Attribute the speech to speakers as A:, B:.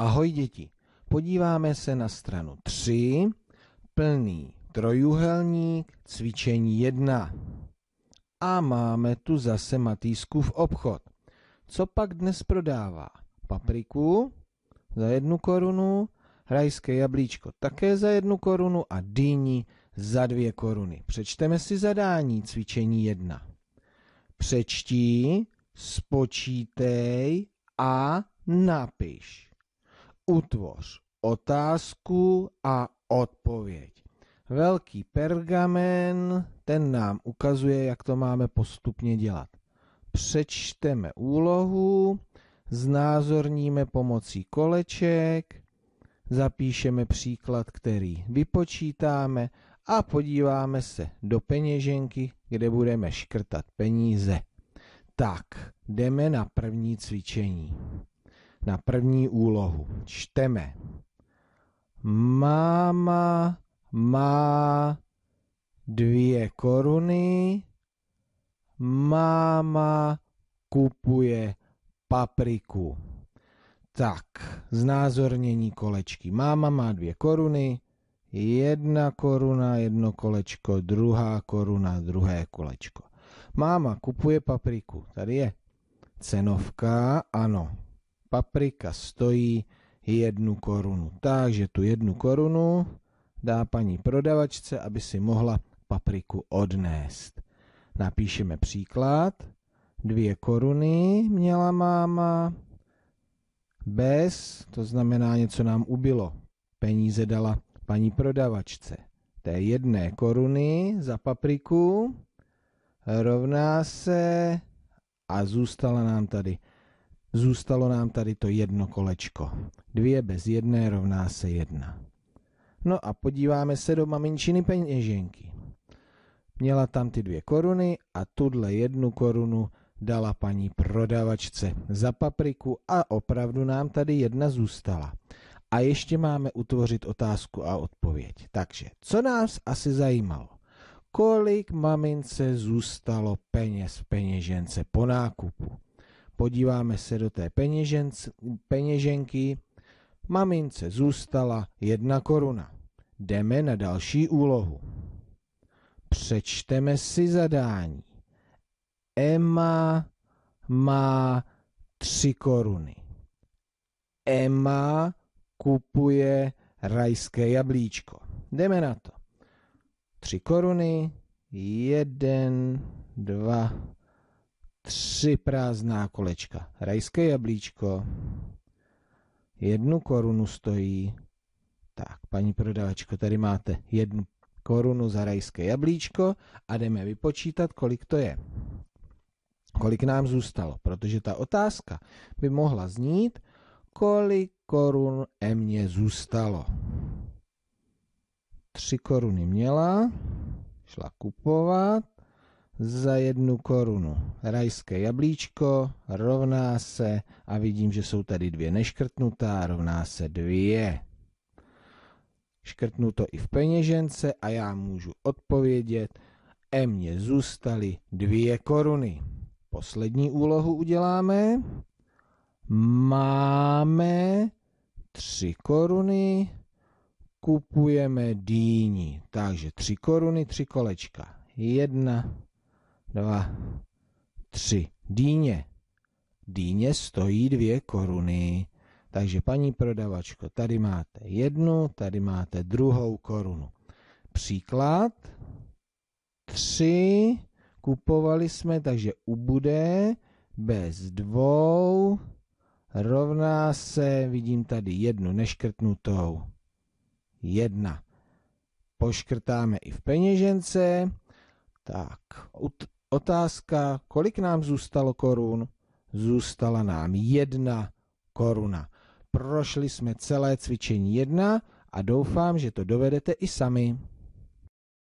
A: Ahoj děti, podíváme se na stranu 3, plný trojuhelník, cvičení 1. A máme tu zase v obchod. Co pak dnes prodává? Papriku za jednu korunu, rajské jablíčko také za jednu korunu a dýni za dvě koruny. Přečteme si zadání cvičení 1. Přečti, spočítej a napiš utvoř otázku a odpověď. Velký pergamen, ten nám ukazuje, jak to máme postupně dělat. Přečteme úlohu, znázorníme pomocí koleček, zapíšeme příklad, který vypočítáme a podíváme se do peněženky, kde budeme škrtat peníze. Tak, jdeme na první cvičení na první úlohu. Čteme. Máma má dvě koruny. Máma kupuje papriku. Tak, znázornění kolečky. Máma má dvě koruny, jedna koruna, jedno kolečko, druhá koruna, druhé kolečko. Máma kupuje papriku, tady je cenovka, ano, paprika stojí jednu korunu. Takže tu jednu korunu dá paní prodavačce, aby si mohla papriku odnést. Napíšeme příklad. Dvě koruny měla máma. Bez, to znamená něco nám ubilo. Peníze dala paní prodavačce. Té jedné koruny za papriku rovná se a zůstala nám tady Zůstalo nám tady to jedno kolečko. Dvě bez jedné rovná se jedna. No a podíváme se do maminčiny peněženky. Měla tam ty dvě koruny a tuhle jednu korunu dala paní prodavačce za papriku a opravdu nám tady jedna zůstala. A ještě máme utvořit otázku a odpověď. Takže, co nás asi zajímalo? Kolik mamince zůstalo peněz v peněžence po nákupu? podíváme se do té peněženc, peněženky, mamince zůstala jedna koruna. Jdeme na další úlohu. Přečteme si zadání. Emma má tři koruny. Emma kupuje rajské jablíčko. Jdeme na to. Tři koruny, jeden, dva, tři prázdná kolečka. Rajské jablíčko, jednu korunu stojí. Tak, paní prodavačko, tady máte jednu korunu za rajské jablíčko a jdeme vypočítat, kolik to je. Kolik nám zůstalo, protože ta otázka by mohla znít, kolik korun mě zůstalo. Tři koruny měla, šla kupovat, za jednu korunu. Rajské jablíčko rovná se, a vidím, že jsou tady dvě neškrtnutá, rovná se dvě. Škrtnu to i v peněžence a já můžu odpovědět, E mně zůstaly dvě koruny. Poslední úlohu uděláme. Máme tři koruny, kupujeme dýni. Takže tři koruny, tři kolečka. Jedna, dva, tři. Dýně. Dýně stojí dvě koruny. Takže paní prodavačko, tady máte jednu, tady máte druhou korunu. Příklad. Tři. Kupovali jsme, takže ubude bez dvou rovná se, vidím tady jednu neškrtnutou. Jedna. Poškrtáme i v peněžence. Tak, Otázka, kolik nám zůstalo korun? Zůstala nám jedna koruna. Prošli jsme celé cvičení jedna a doufám, že to dovedete i sami.